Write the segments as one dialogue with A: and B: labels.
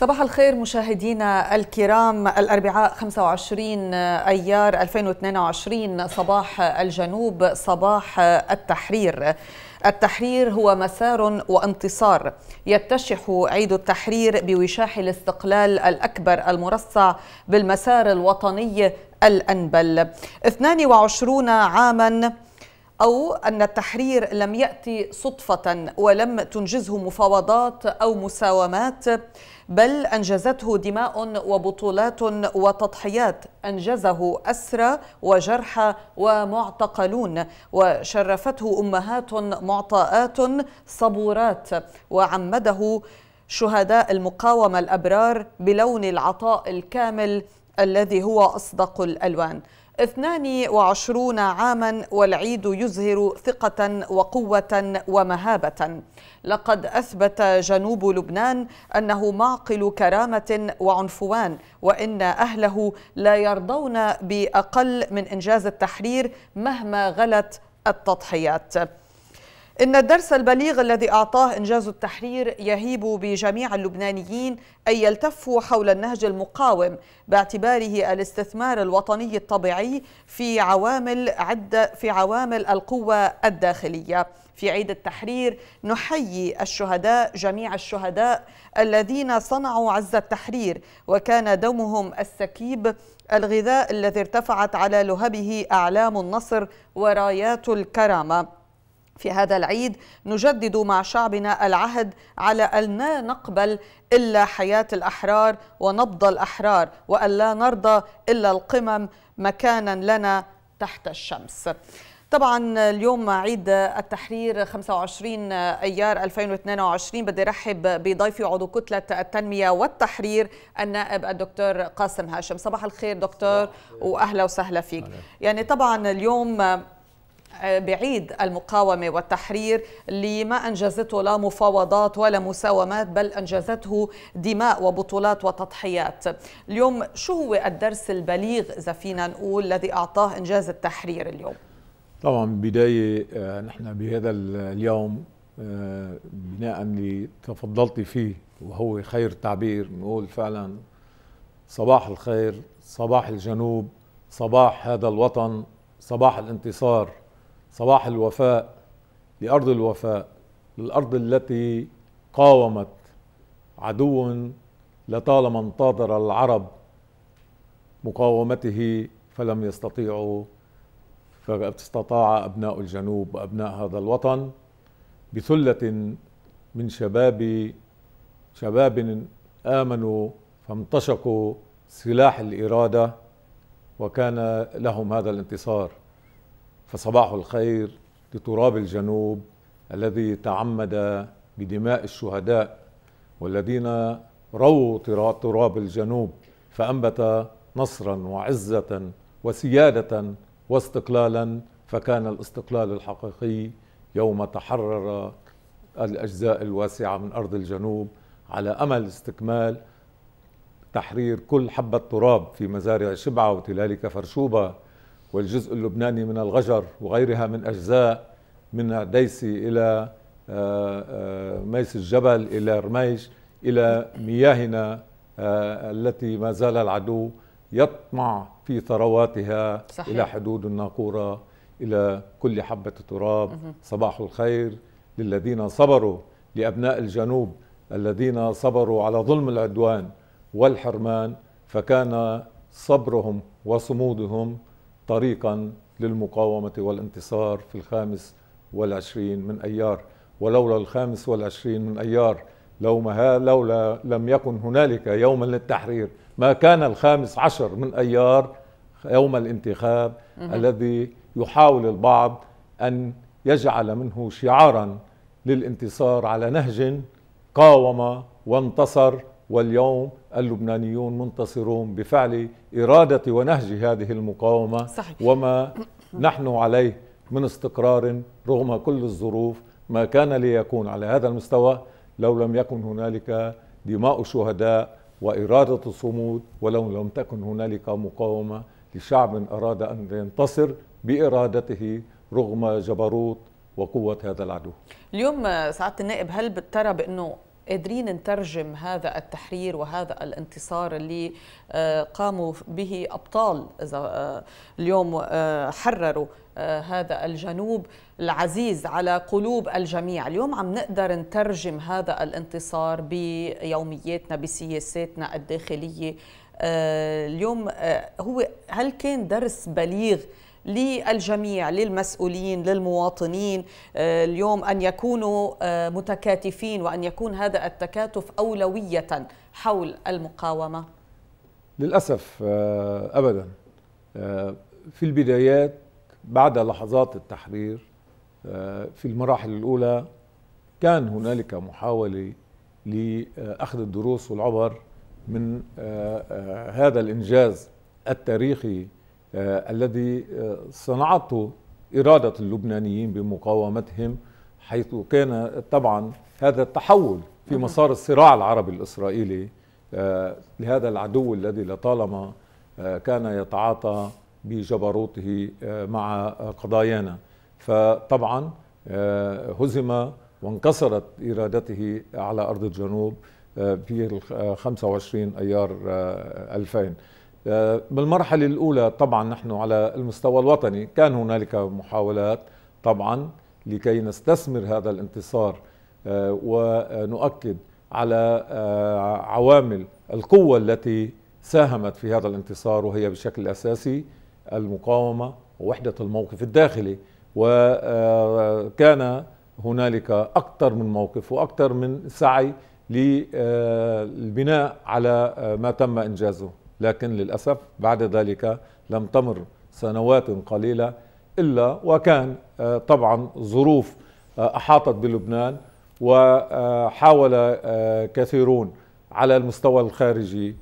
A: صباح الخير مشاهدينا الكرام الأربعاء 25 أيار 2022 صباح الجنوب صباح التحرير التحرير هو مسار وانتصار يتشح عيد التحرير بوشاح الاستقلال الأكبر المرصع بالمسار الوطني الأنبل 22 عاماً أو أن التحرير لم يأتي صدفة ولم تنجزه مفاوضات أو مساومات بل أنجزته دماء وبطولات وتضحيات أنجزه أسرى وجرحى ومعتقلون وشرفته أمهات معطاءات صبورات وعمده شهداء المقاومة الأبرار بلون العطاء الكامل الذي هو أصدق الألوان 22 عاما والعيد يزهر ثقة وقوة ومهابة لقد أثبت جنوب لبنان أنه معقل كرامة وعنفوان وإن أهله لا يرضون بأقل من إنجاز التحرير مهما غلت التضحيات إن الدرس البليغ الذي أعطاه إنجاز التحرير يهيب بجميع اللبنانيين أن يلتفوا حول النهج المقاوم باعتباره الاستثمار الوطني الطبيعي في عوامل عدة في عوامل القوة الداخلية. في عيد التحرير نحيي الشهداء جميع الشهداء الذين صنعوا عز التحرير وكان دومهم السكيب الغذاء الذي ارتفعت على لهبه أعلام النصر ورايات الكرامة. في هذا العيد نجدد مع شعبنا العهد على أن لا نقبل إلا حياة الأحرار ونبض الأحرار وأن لا نرضى إلا القمم مكانا لنا تحت الشمس طبعا اليوم عيد التحرير 25 ايار 2022 بدي ارحب بضيفي عضو كتله التنميه والتحرير النائب الدكتور قاسم هاشم صباح الخير دكتور واهلا وسهلا فيك يعني طبعا اليوم بعيد المقاومة والتحرير لما أنجزته لا مفاوضات ولا مساومات بل أنجزته دماء وبطولات وتضحيات اليوم شو هو الدرس البليغ إذا فينا نقول الذي أعطاه إنجاز التحرير اليوم
B: طبعا بداية آه، نحن بهذا اليوم آه، بناء اللي تفضلتي فيه وهو خير تعبير نقول فعلا صباح الخير صباح الجنوب صباح هذا الوطن صباح الانتصار صباح الوفاء لأرض الوفاء للأرض التي قاومت عدو لطالما انتظر العرب مقاومته فلم يستطيعوا فاستطاع أبناء الجنوب وابناء هذا الوطن بثلة من شباب شباب آمنوا فامتشقوا سلاح الإرادة وكان لهم هذا الانتصار فصباح الخير لتراب الجنوب الذي تعمد بدماء الشهداء والذين رووا تراب الجنوب فأنبت نصرا وعزة وسيادة واستقلالا فكان الاستقلال الحقيقي يوم تحرر الأجزاء الواسعة من أرض الجنوب على أمل استكمال تحرير كل حبة تراب في مزارع شبعة وتلالك فرشوبة والجزء اللبناني من الغجر وغيرها من أجزاء من ديسي إلى آه، آه، ميس الجبل إلى رميش إلى مياهنا آه، التي ما زال العدو يطمع في ثرواتها صحيح. إلى حدود الناقورة إلى كل حبة تراب صباح الخير للذين صبروا لأبناء الجنوب الذين صبروا على ظلم العدوان والحرمان فكان صبرهم وصمودهم طريقا للمقاومة والانتصار في الخامس والعشرين من أيار ولولا الخامس والعشرين من أيار لو ما لولا لم يكن هنالك يوما للتحرير ما كان الخامس عشر من أيار يوم الانتخاب مه. الذي يحاول البعض أن يجعل منه شعارا للانتصار على نهج قاوم وانتصر واليوم اللبنانيون منتصرون بفعل إرادة ونهج هذه المقاومة صحيح. وما نحن عليه من استقرار رغم كل الظروف ما كان ليكون على هذا المستوى لو لم يكن هنالك دماء شهداء وإرادة الصمود ولو لم تكن هنالك مقاومة لشعب أراد أن ينتصر بإرادته رغم جبروت وقوة هذا العدو
A: اليوم سعادة النائب هل بترى بأنه قادرين نترجم هذا التحرير وهذا الانتصار اللي آه، قاموا به أبطال إذا آه، اليوم آه، حرروا هذا الجنوب العزيز على قلوب الجميع اليوم عم نقدر نترجم هذا الانتصار بيومياتنا بسياساتنا الداخلية اليوم هو هل كان درس بليغ للجميع للمسؤولين للمواطنين آه، اليوم أن يكونوا آه، متكاتفين وأن يكون هذا التكاتف أولوية حول المقاومة؟
B: للأسف آه، أبدا في البدايات بعد لحظات التحرير في المراحل الأولى كان هنالك محاولة لأخذ الدروس والعبر من هذا الإنجاز التاريخي آه، الذي آه، صنعته إرادة اللبنانيين بمقاومتهم حيث كان طبعا هذا التحول في مسار الصراع العربي الإسرائيلي آه، لهذا العدو الذي لطالما كان يتعاطى بجبروته مع قضايانا فطبعا هزم وانكسرت إرادته على أرض الجنوب في 25 أيار 2000 آه، بالمرحلة الأولى طبعا نحن على المستوى الوطني كان هنالك محاولات طبعا لكي نستثمر هذا الانتصار آه، ونؤكد على آه، عوامل القوة التي ساهمت في هذا الانتصار وهي بشكل أساسي المقاومة ووحدة الموقف الداخلي وكان هنالك أكثر من موقف وأكثر من سعي للبناء على ما تم إنجازه لكن للأسف بعد ذلك لم تمر سنوات قليلة إلا وكان آه، طبعا ظروف آه، أحاطت بلبنان وحاول آه، كثيرون على المستوى الخارجي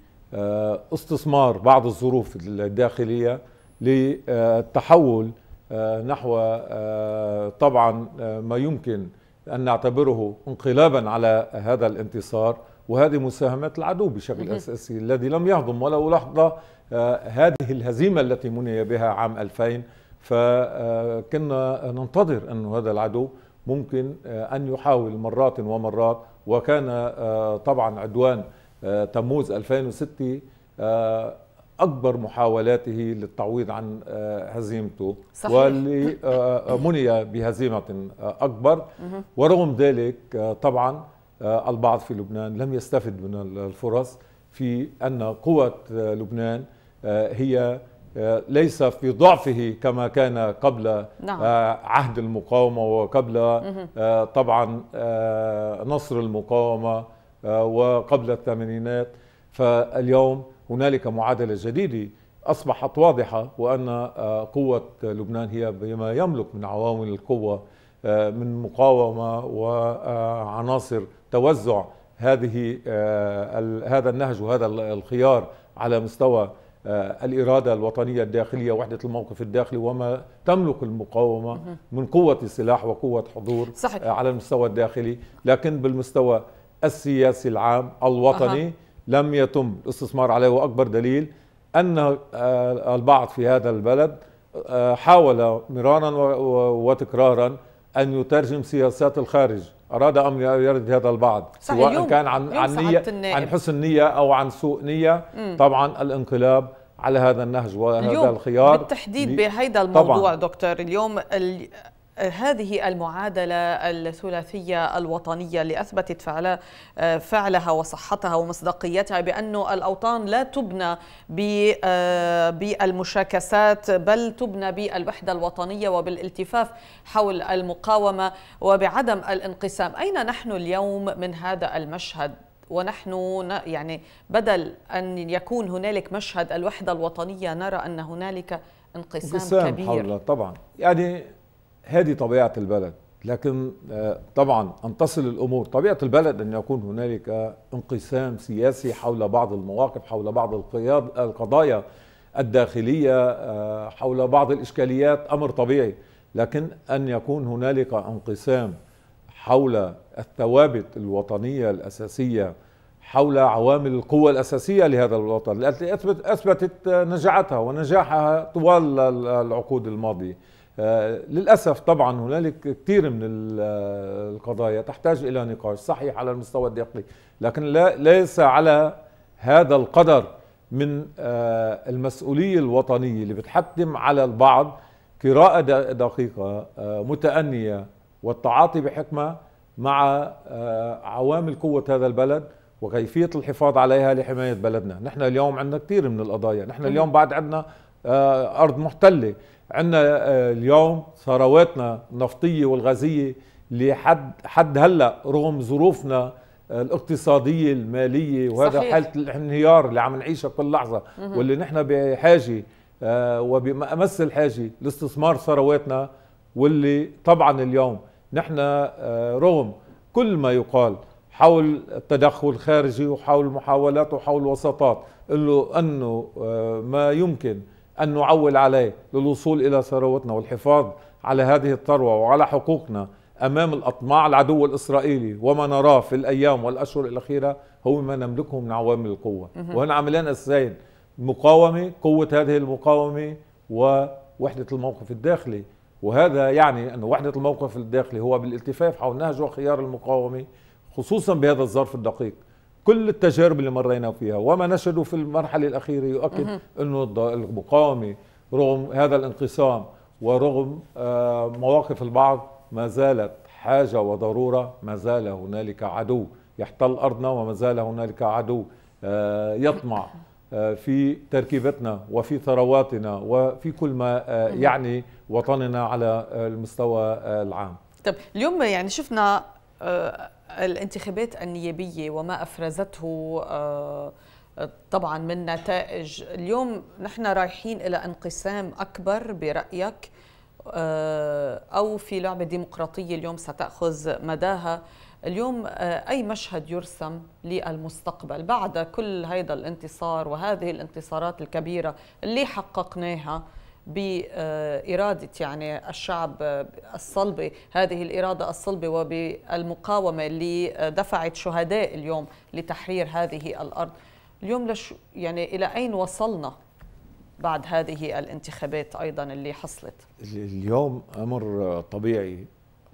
B: استثمار بعض الظروف الداخلية للتحول نحو طبعا ما يمكن أن نعتبره انقلابا على هذا الانتصار وهذه مساهمات العدو بشكل أساسي الذي لم يهضم ولو لحظة آه، هذه الهزيمة التي مني بها عام 2000 فكنا آه، ننتظر أن هذا العدو ممكن آه، أن يحاول مرات ومرات وكان طبعا عدوان تموز 2006 أكبر محاولاته للتعويض عن هزيمته صحيح. واللي مني بهزيمة أكبر ورغم ذلك طبعا آه، البعض في لبنان لم يستفد من الفرص في أن قوة آه، لبنان آه، هي ليس في ضعفه كما كان قبل نعم. عهد المقاومة وقبل طبعا نصر المقاومة وقبل الثمانينات فاليوم هنالك معادلة جديدة أصبحت واضحة وأن قوة لبنان هي بما يملك من عوامل القوة آه، من مقاومه وعناصر توزع هذه آه، هذا النهج وهذا الخيار على مستوى آه، الإرادة الوطنية الداخلية وحدة الموقف الداخلي وما تملك المقاومة من قوة سلاح وقوة حضور صحيح. على المستوى الداخلي لكن بالمستوى السياسي العام الوطني أه. لم يتم الاستثمار عليه وأكبر دليل أن البعض في هذا البلد حاول مرارا وتكرارا ان يترجم سياسات الخارج اراد ام يرد هذا البعض صحيح سواء يوم كان عن يوم عن نيه عن حسن نيه او عن سوء نيه مم. طبعا الانقلاب على هذا النهج وهذا اليوم الخيار بالتحديد بهذا الموضوع طبعاً.
A: دكتور اليوم هذه المعادلة الثلاثية الوطنية اللي أثبتت فعلا فعلها وصحتها ومصداقيتها بأن الأوطان لا تبنى آه، بالمشاكسات بل تبنى بالوحدة الوطنية وبالالتفاف حول المقاومة وبعدم الانقسام أين نحن اليوم من هذا المشهد؟ ونحن يعني بدل أن يكون هنالك مشهد الوحدة الوطنية نرى أن هنالك انقسام, انقسام كبير حول
B: طبعا يعني هذه طبيعة البلد لكن آه، طبعا أن تصل الأمور طبيعة البلد أن يكون هنالك انقسام سياسي حول بعض المواقف حول بعض القضايا الداخلية آه، حول بعض الإشكاليات أمر طبيعي لكن أن يكون هنالك انقسام حول الثوابت الوطنية الأساسية حول عوامل القوة الأساسية لهذا الوطن التي أثبت أثبتت نجاعتها ونجاحها طوال العقود الماضية آه، للاسف طبعا هنالك كثير من آه، القضايا تحتاج الى نقاش صحيح على المستوى الداخلي لكن لا ليس على هذا القدر من آه، المسؤوليه الوطنيه اللي بتحتم على البعض قراءه دقيقه متانيه والتعاطي بحكمه مع عوامل قوه هذا البلد وكيفيه الحفاظ عليها لحمايه بلدنا، نحن اليوم عندنا كثير من القضايا، نحن اليوم بعد عندنا آه، ارض محتله عندنا آه، اليوم ثرواتنا النفطيه والغازيه لحد حد هلا رغم ظروفنا الاقتصاديه الماليه وهذا صحيح. حاله الانهيار اللي عم نعيشها كل لحظه واللي نحن بحاجه آه، وبامس الحاجه لاستثمار ثرواتنا واللي طبعا اليوم نحن رغم كل ما يقال حول التدخل الخارجي وحول المحاولات وحول الوساطات انه انه ما يمكن أن نعول عليه للوصول إلى ثروتنا والحفاظ على هذه الثروة وعلى حقوقنا أمام الأطماع العدو الإسرائيلي وما نراه في الأيام والأشهر الأخيرة هو ما نملكه من عوامل القوة وهنا عاملان أساسيين مقاومة قوة هذه المقاومة ووحدة الموقف الداخلي وهذا يعني أن وحدة الموقف الداخلي هو بالالتفاف حول نهج وخيار المقاومة خصوصا بهذا الظرف الدقيق كل التجارب اللي مرينا فيها وما نشهده في المرحله الاخيره يؤكد انه المقاومه رغم هذا الانقسام ورغم آه، مواقف البعض ما زالت حاجه وضروره ما زال هنالك عدو يحتل ارضنا وما زال هنالك عدو آه، يطمع آه، في تركيبتنا وفي ثرواتنا وفي كل ما يعني وطننا على المستوى العام
A: طب اليوم يعني شفنا الانتخابات النيابية وما أفرزته آه، طبعا من نتائج اليوم نحن رايحين إلى انقسام أكبر برأيك آه، أو في لعبة ديمقراطية اليوم ستأخذ مداها اليوم آه، أي مشهد يرسم للمستقبل بعد كل هذا الانتصار وهذه الانتصارات الكبيرة اللي حققناها بإرادة يعني الشعب الصلبة هذه الإرادة الصلبة وبالمقاومة اللي دفعت شهداء اليوم لتحرير هذه الأرض اليوم لش يعني إلى أين وصلنا بعد هذه الانتخابات أيضا اللي حصلت
B: اليوم أمر طبيعي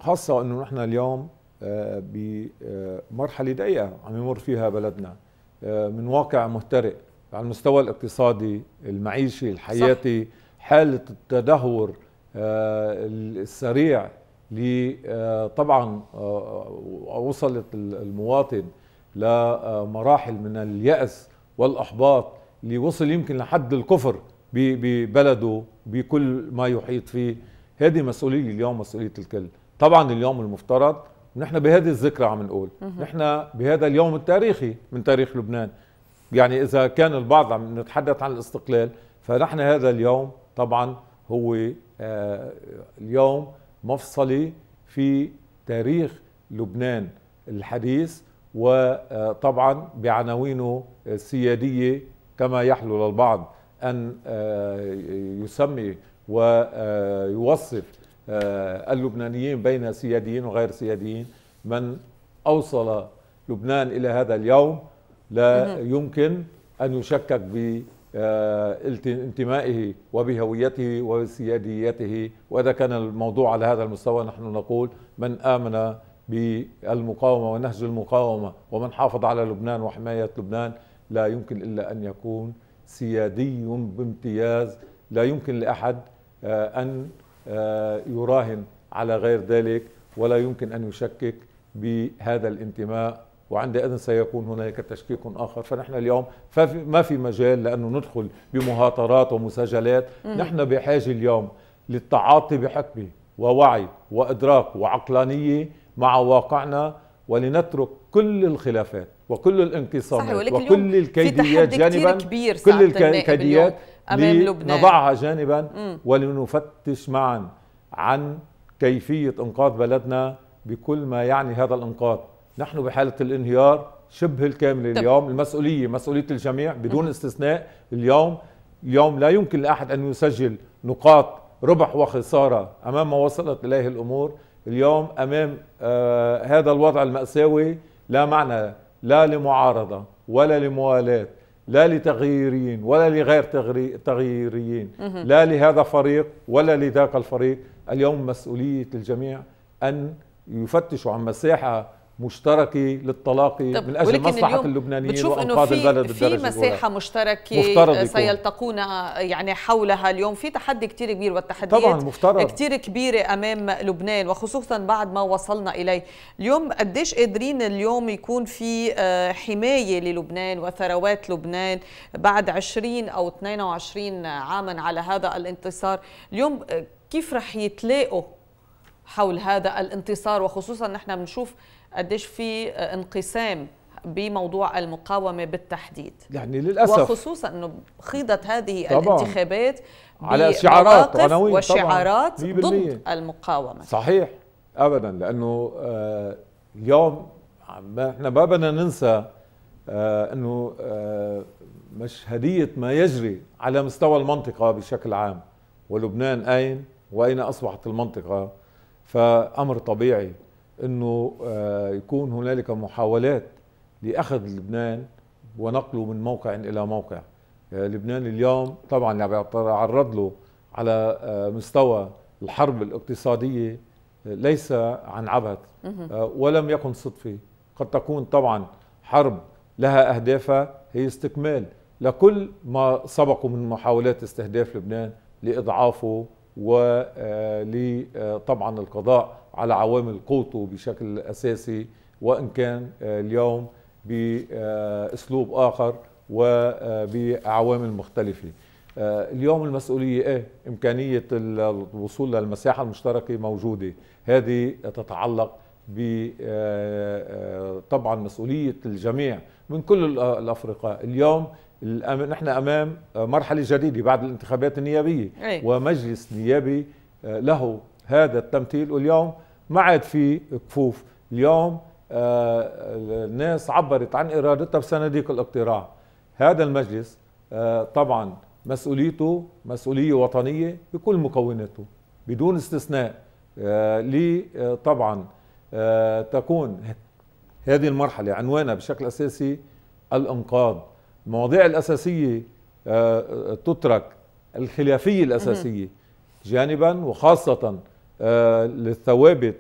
B: خاصة أنه نحن اليوم آه، بمرحلة ضيقة عم يمر فيها بلدنا آه، من واقع مهترئ على المستوى الاقتصادي المعيشي الحياتي صح. حاله التدهور آه، السريع آه، طبعا آه، وصلت المواطن لمراحل من اليأس والإحباط اللي وصل يمكن لحد الكفر ببلده بكل ما يحيط فيه هذه مسؤولية اليوم مسؤولية الكل طبعا اليوم المفترض نحن بهذه الذكرى عم نقول نحن بهذا اليوم التاريخي من تاريخ لبنان يعني إذا كان البعض عم نتحدث عن الاستقلال فنحن هذا اليوم طبعا هو آه، اليوم مفصلي في تاريخ لبنان الحديث وطبعا آه، بعناوينه السيادية كما يحلو للبعض أن آه، يسمي ويوصف اللبنانيين بين سياديين وغير سياديين من أوصل لبنان إلى هذا اليوم لا يمكن أن يشكك ب آه، انتمائه وبهويته وسياديته وإذا كان الموضوع على هذا المستوى نحن نقول من آمن بالمقاومة ونهج المقاومة ومن حافظ على لبنان وحماية لبنان لا يمكن إلا أن يكون سيادي بامتياز لا يمكن لأحد آه، أن آه، يراهن على غير ذلك ولا يمكن أن يشكك بهذا الانتماء وعندئذ سيكون هناك تشكيك آخر فنحن اليوم ما في مجال لأنه ندخل بمهاترات ومساجلات نحن بحاجة اليوم للتعاطي بحكمة ووعي وإدراك وعقلانية مع واقعنا ولنترك كل الخلافات وكل الانقسامات وكل الكيديات جانبا كبير كل الكيديات أمام لبنان نضعها جانبا مم. ولنفتش معا عن كيفية إنقاذ بلدنا بكل ما يعني هذا الإنقاذ نحن بحالة الانهيار شبه الكامل اليوم المسؤولية مسؤولية الجميع بدون استثناء اليوم اليوم لا يمكن لأحد أن يسجل نقاط ربح وخسارة أمام ما وصلت إليه الأمور اليوم أمام آه هذا الوضع المأساوي لا معنى لا لمعارضة ولا لموالاة لا لتغييريين ولا لغير تغييريين لا لهذا فريق ولا لذاك الفريق اليوم مسؤولية الجميع أن يفتشوا عن مساحة مشتركه للطلاق من اجل مصلحه اللبنانيين بتشوف انه في في مساحه
A: مشتركه سيلتقون يعني حولها اليوم في تحدي كثير كبير والتحديات طبعا مفترض كثير كبيره امام لبنان وخصوصا بعد ما وصلنا اليه اليوم قديش قادرين اليوم يكون في آه، حمايه للبنان وثروات لبنان بعد 20 او 22 عاما على هذا الانتصار اليوم آه، كيف رح يتلاقوا حول هذا الانتصار وخصوصا نحن بنشوف قديش في انقسام بموضوع المقاومة بالتحديد يعني للأسف وخصوصا أنه خيضت هذه طبعا. الانتخابات على شعارات عناوين وشعارات ضد المقاومة صحيح
B: أبدا لأنه آه اليوم احنا ما بدنا ننسى آه، أنه آه، مشهدية ما يجري على مستوى المنطقة بشكل عام ولبنان أين وأين أصبحت المنطقة فأمر طبيعي انه آه، يكون هنالك محاولات لاخذ لبنان ونقله من موقع الى موقع آه، لبنان اليوم طبعا عم يعني يتعرض له على آه، مستوى الحرب الاقتصاديه ليس عن عبث ولم يكن صدفه قد تكون طبعا حرب لها اهدافها هي استكمال لكل ما سبقه من محاولات استهداف لبنان لاضعافه ولطبعا آه، آه، القضاء على عوامل قوته بشكل أساسي وإن كان آه، اليوم بأسلوب آخر وبعوامل مختلفة اليوم المسؤولية إيه؟ إمكانية الوصول للمساحة المشتركة موجودة هذه تتعلق طبعا مسؤولية الجميع من كل الأفرقاء اليوم نحن امام مرحله جديده بعد الانتخابات النيابيه أي. ومجلس نيابي آه، له هذا التمثيل واليوم ما عاد في كفوف اليوم آه، الناس عبرت عن ارادتها بصناديق الاقتراع هذا المجلس آه، طبعا مسؤوليته مسؤوليه وطنيه بكل مكوناته بدون استثناء لي طبعا تكون هذه المرحله عنوانها بشكل اساسي الانقاذ المواضيع الاساسيه آه، آه، تترك الخلافيه الاساسيه جانبا وخاصه آه، للثوابت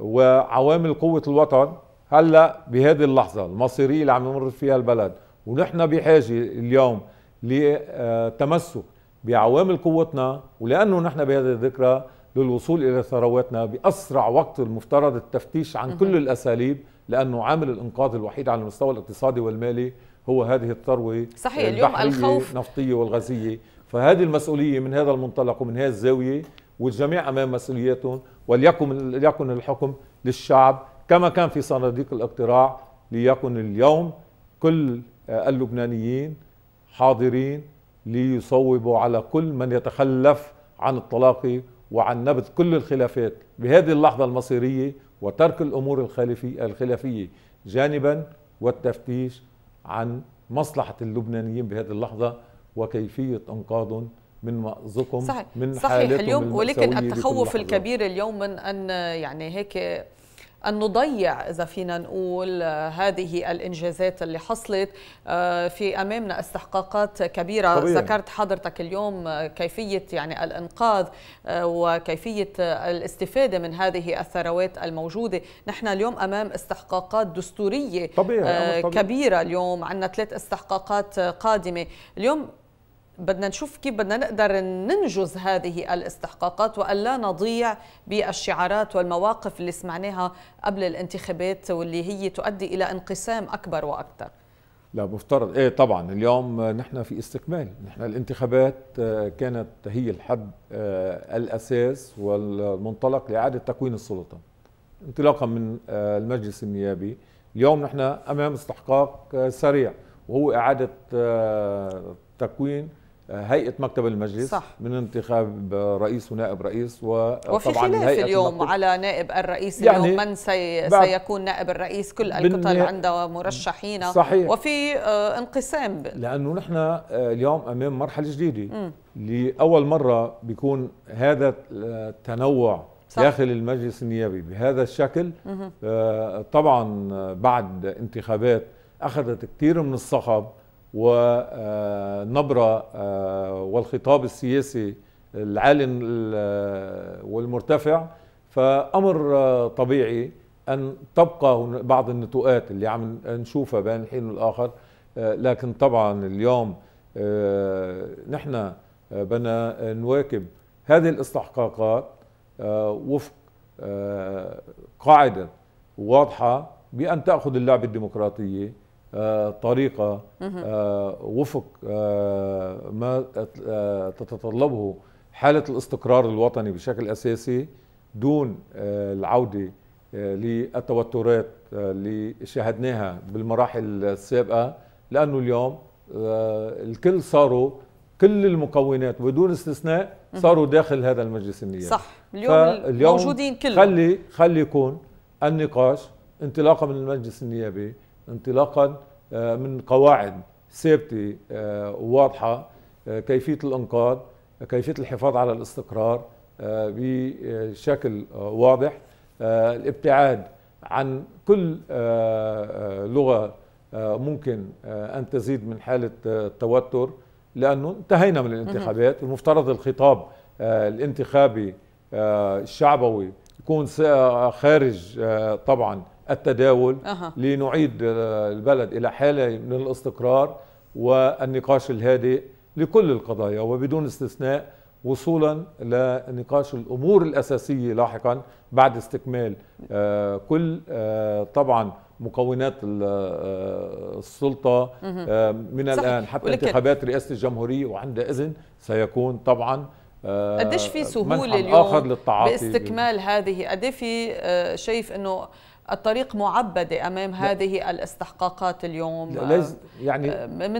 B: وعوامل قوه الوطن هلا بهذه اللحظه المصيريه اللي عم يمر فيها البلد ونحن بحاجه اليوم لتمسك بعوامل قوتنا ولانه نحن بهذه الذكرى للوصول الى ثرواتنا باسرع وقت المفترض التفتيش عن كل الاساليب لانه عامل الانقاذ الوحيد على المستوى الاقتصادي والمالي هو هذه الثروه صحيح اليوم الخوف النفطيه والغازيه فهذه المسؤوليه من هذا المنطلق ومن هذه الزاويه والجميع امام مسؤولياتهم وليكن ليكن الحكم للشعب كما كان في صناديق الاقتراع ليكن اليوم كل آه، اللبنانيين حاضرين ليصوبوا على كل من يتخلف عن الطلاق وعن نبذ كل الخلافات بهذه اللحظة المصيرية وترك الأمور الخلفية جانبا والتفتيش عن مصلحة اللبنانيين بهذه اللحظة وكيفية إنقاذهم من مأزقهم صحيح. من صحيح اليوم ولكن التخوف الكبير
A: اليوم من أن يعني هيك أن نضيع إذا فينا نقول هذه الإنجازات اللي حصلت آه، في أمامنا استحقاقات كبيرة طبيعي. ذكرت حضرتك اليوم كيفية يعني الإنقاذ آه، وكيفية الاستفادة من هذه الثروات الموجودة نحن اليوم أمام استحقاقات دستورية طبيعي. آه، طبيعي. كبيرة اليوم عندنا ثلاث استحقاقات قادمة اليوم بدنا نشوف كيف بدنا نقدر ننجز هذه الاستحقاقات والا نضيع بالشعارات والمواقف اللي سمعناها قبل الانتخابات واللي هي تؤدي الى انقسام اكبر واكثر
B: لا مفترض ايه طبعا اليوم آه، نحن في استكمال نحن الانتخابات آه، كانت هي الحد آه، الاساس والمنطلق لاعاده تكوين السلطه انطلاقا من المجلس النيابي اليوم نحن امام استحقاق سريع وهو اعاده تكوين هيئه مكتب المجلس صح. من انتخاب رئيس ونائب رئيس وفي خلاف اليوم
A: على نائب الرئيس يعني اليوم من سي سيكون نائب الرئيس كل الكتل عنده مرشحين صحيح. وفي آه، انقسام
B: لانه نحن آه، اليوم امام مرحله جديده م. لاول مره بيكون هذا التنوع صح. داخل المجلس النيابي بهذا الشكل م. آه، طبعا بعد انتخابات اخذت كثير من الصخب ونبرة آه، والخطاب السياسي العالي آه، والمرتفع فأمر آه، طبيعي أن تبقى بعض النتوءات اللي عم نشوفها بين حين والآخر لكن طبعا اليوم نحن بدنا نواكب هذه الاستحقاقات وفق قاعدة واضحة بأن تأخذ اللعبة الديمقراطية آه، طريقه آه، وفق آه، ما تتطلبه حاله الاستقرار الوطني بشكل اساسي دون العوده للتوترات اللي شاهدناها بالمراحل السابقه لانه اليوم الكل صاروا كل المكونات بدون استثناء صاروا داخل هذا المجلس النيابي صح اليوم موجودين كلهم خلي خلي يكون النقاش انطلاقا من المجلس النيابي انطلاقا آه، من قواعد ثابته وواضحه آه، كيفيه الانقاذ آه، كيفيه الحفاظ على الاستقرار بشكل واضح الابتعاد عن كل لغه ممكن ان تزيد من حاله التوتر لانه انتهينا من الانتخابات المفترض الخطاب الانتخابي الشعبوي يكون خارج طبعا التداول أه. لنعيد البلد إلى حالة من الاستقرار والنقاش الهادئ لكل القضايا وبدون استثناء وصولا لنقاش الأمور الأساسية لاحقا بعد استكمال آه، كل آه، طبعا مكونات آه، السلطة من صحيح. الآن حتى انتخابات رئاسة الجمهورية وعند إذن سيكون طبعا قديش في سهوله اليوم باستكمال
A: هذه قد في شايف انه الطريق معبد امام لا. هذه الاستحقاقات اليوم لازم آه، يعني آه، من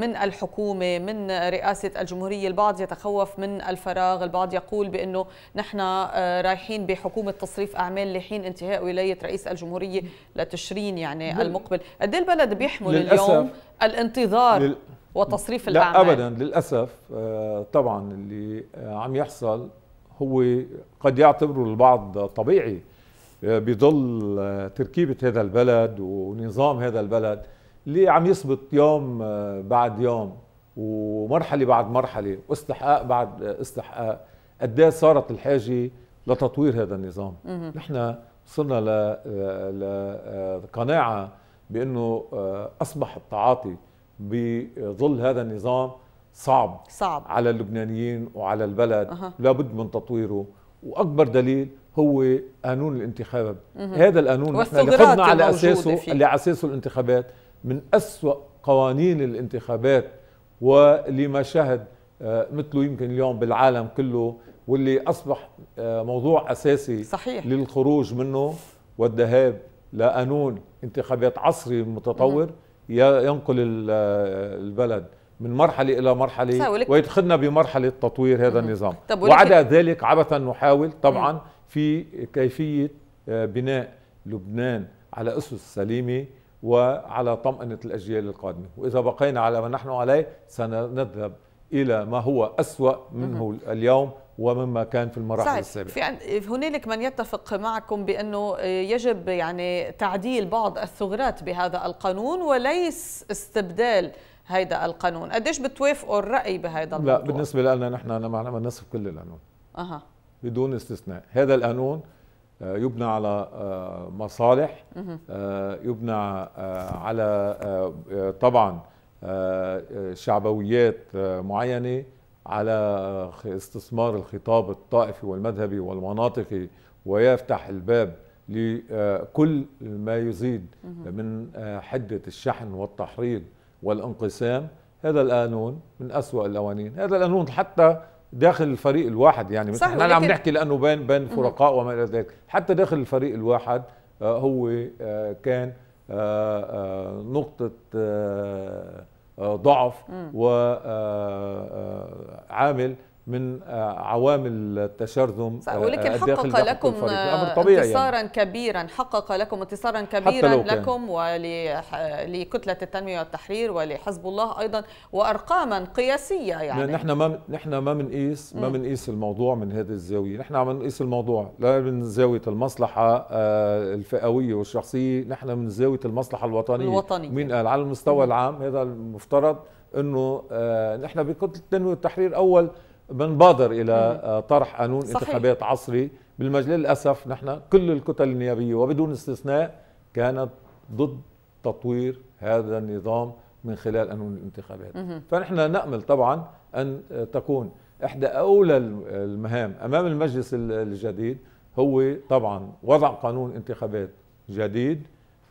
A: من الحكومه من رئاسه الجمهوريه البعض يتخوف من الفراغ البعض يقول بانه نحن آه، رايحين بحكومه تصريف اعمال لحين انتهاء ولايه رئيس الجمهوريه لتشرين يعني لا. المقبل قد إيه البلد بيحمل اليوم الانتظار لل... وتصريف لا الاعمال لا
B: ابدا للاسف طبعا اللي عم يحصل هو قد يعتبره البعض طبيعي بظل تركيبه هذا البلد ونظام هذا البلد اللي عم يثبت يوم آه، بعد يوم ومرحله بعد مرحله واستحقاق بعد استحقاق قد إيه صارت الحاجه لتطوير هذا النظام نحن وصلنا لقناعه آه، بانه آه، اصبح التعاطي بظل هذا النظام صعب صعب على اللبنانيين وعلى البلد أه. لابد من تطويره واكبر دليل هو قانون الانتخابات هذا القانون نحن اللي خضنا على اساسه فيه. اللي على اساسه الانتخابات من أسوأ قوانين الانتخابات واللي ما شهد آه، مثله يمكن اليوم بالعالم كله واللي اصبح آه، موضوع اساسي صحيح. للخروج منه والذهاب لقانون انتخابات عصري متطور ينقل آه، البلد من مرحله الى مرحله ويدخلنا بمرحله تطوير هذا النظام وعلى ذلك عبثا نحاول طبعا في كيفية آه، بناء لبنان على أسس سليمة وعلى طمأنة الأجيال القادمة وإذا بقينا على ما نحن عليه سنذهب إلى ما هو أسوأ منه اليوم ومما كان في المراحل صحيح. السابقه
A: في هنالك من يتفق معكم بانه آه، يجب يعني تعديل بعض الثغرات بهذا القانون وليس استبدال هذا القانون قديش بتوافقوا الراي بهذا الموضوع لا
B: بالنسبه لنا نحن معنا نصف كل القانون اها بدون استثناء هذا القانون آه، يبنى على آه، مصالح آه، يبنى على طبعا شعبويات معينه على استثمار الخطاب الطائفي والمذهبي والمناطقي ويفتح الباب لكل ما يزيد من حده الشحن والتحريض والانقسام هذا القانون من أسوأ القوانين هذا القانون حتى داخل الفريق الواحد يعني صح احنا عم نحكي لانه بين بين فرقاء وما الى ذلك حتى داخل الفريق الواحد آه، هو آه، كان آه، نقطة ضعف وعامل من آه، عوامل التشرذم سأقولك آه، آه، حقق لكم يعني. انتصارا
A: يعني. كبيرا حقق لكم انتصارا كبيرا لكم ولكتلة التنمية والتحرير ولحزب الله أيضا وأرقاما قياسية يعني نحن
B: ما نحن ما بنقيس ما بنقيس الموضوع من هذه الزاوية نحن عم نقيس الموضوع لا من زاوية المصلحة الفئوية والشخصية نحن من زاوية المصلحة الوطنية الوطنية من على المستوى العام هذا المفترض انه نحن بكتله التنميه والتحرير اول بنبادر الى آه، طرح قانون صحيح. انتخابات عصري بالمجلس للاسف نحن كل الكتل النيابيه وبدون استثناء كانت ضد تطوير هذا النظام من خلال قانون الانتخابات فنحن نامل طبعا ان آه، تكون احدى اولى المهام امام المجلس الجديد هو طبعا وضع قانون انتخابات جديد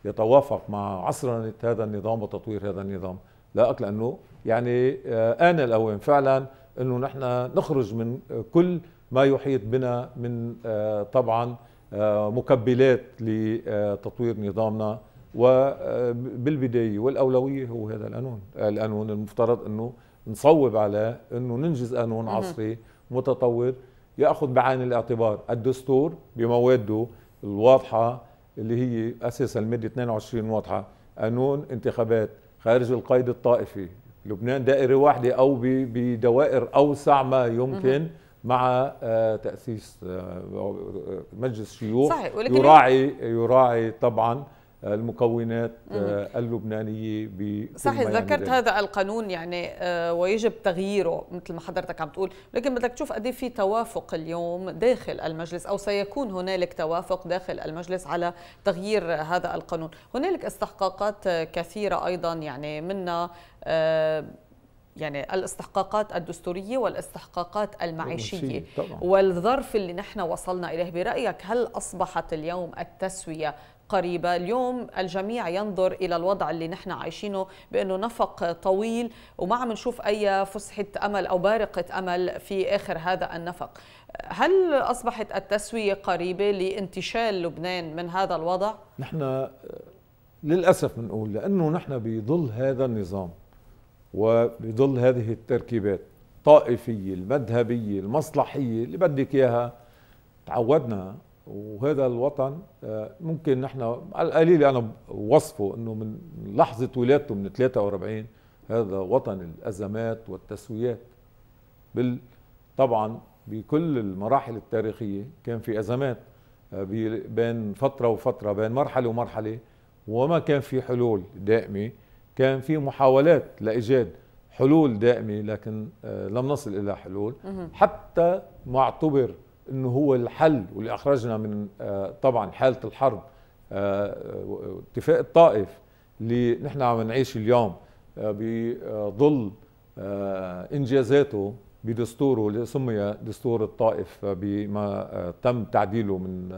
B: يتوافق مع عصرنة هذا النظام وتطوير هذا النظام لا لانه يعني آه، آن الاوان فعلا انه نحن نخرج من كل ما يحيط بنا من آه، طبعا آه، مكبلات لتطوير نظامنا وبالبدايه آه، والاولويه هو هذا القانون، القانون المفترض انه نصوب على انه ننجز قانون عصري متطور ياخذ بعين الاعتبار الدستور بمواده الواضحه اللي هي اساسا الماده 22 واضحه قانون انتخابات خارج القيد الطائفي لبنان دائره واحدة أو بدوائر أوسع ما يمكن مع آه، تأسيس آه، مجلس شيوخ صحيح. ولكن يراعي يراعي طبعا المكونات آه، اللبنانية صحيح ذكرت دل.
A: هذا القانون يعني ويجب تغييره مثل ما حضرتك عم تقول لكن بدك تشوف قد إيه في توافق اليوم داخل المجلس أو سيكون هنالك توافق داخل المجلس على تغيير هذا القانون هنالك استحقاقات كثيرة أيضا يعني منا آه، يعني الاستحقاقات الدستوريه والاستحقاقات المعيشيه طبعا. والظرف اللي نحن وصلنا اليه برايك هل اصبحت اليوم التسويه قريبة اليوم الجميع ينظر إلى الوضع اللي نحن عايشينه بأنه نفق طويل وما عم نشوف أي فسحة أمل أو بارقة أمل في آخر هذا النفق هل أصبحت التسوية قريبة لانتشال لبنان من هذا الوضع؟
B: نحن آه، للأسف بنقول لأنه نحن بظل هذا النظام وبظل هذه التركيبات الطائفية المذهبية المصلحية اللي بدك إياها تعودنا وهذا الوطن آه، ممكن نحن على القليل أنا وصفه أنه من لحظة ولادته من 43 هذا وطن الأزمات والتسويات بال طبعا بكل المراحل التاريخية كان في أزمات آه، بين فترة وفترة بين مرحلة ومرحلة وما كان في حلول دائمة كان في محاولات لايجاد حلول دائمه لكن آه، لم نصل الى حلول حتى ما اعتبر انه هو الحل واللي اخرجنا من آه، طبعا حاله الحرب آه، اتفاق الطائف اللي نحن عم نعيش اليوم بظل انجازاته بدستوره اللي سمي دستور الطائف بما تم تعديله من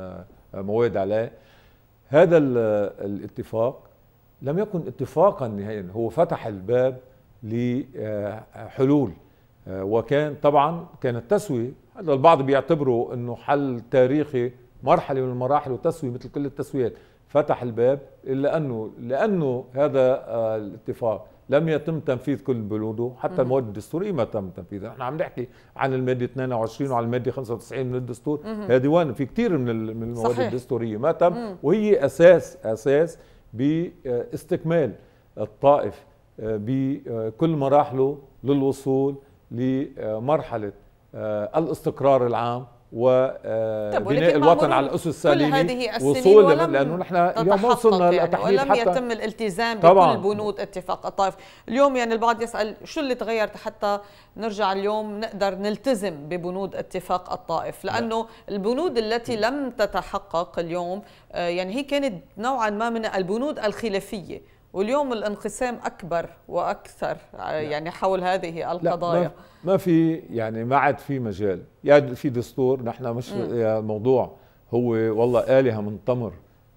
B: مواد عليه هذا الاتفاق لم يكن اتفاقا نهائيا هو فتح الباب لحلول وكان طبعا كانت تسوية هذا البعض بيعتبره انه حل تاريخي مرحلة من المراحل وتسوية مثل كل التسويات فتح الباب الا انه لانه هذا الاتفاق لم يتم تنفيذ كل بنوده حتى المواد الدستوريه ما تم تنفيذها احنا عم نحكي عن الماده 22 وعن الماده 95 من الدستور هذه وين في كثير من المواد الدستوريه ما تم وهي اساس اساس باستكمال الطائف آه، بكل مراحله للوصول لمرحله آه، الاستقرار العام وبناء آه، الوطن على الاسس السليمه وصول لانه نحن اليوم وصلنا يعني لتحديد ولم حتى يتم
A: الالتزام طبعاً بكل بنود اتفاق الطائف، اليوم يعني البعض يسال شو اللي تغير حتى نرجع اليوم نقدر نلتزم ببنود اتفاق الطائف، نعم. لانه البنود التي لم تتحقق اليوم آه، يعني هي كانت نوعا ما من البنود الخلافيه واليوم الانقسام اكبر واكثر آه، نعم. يعني حول هذه القضايا لا
B: ما في يعني ما عاد في مجال يا في دستور نحن مش موضوع هو والله آلهة من تمر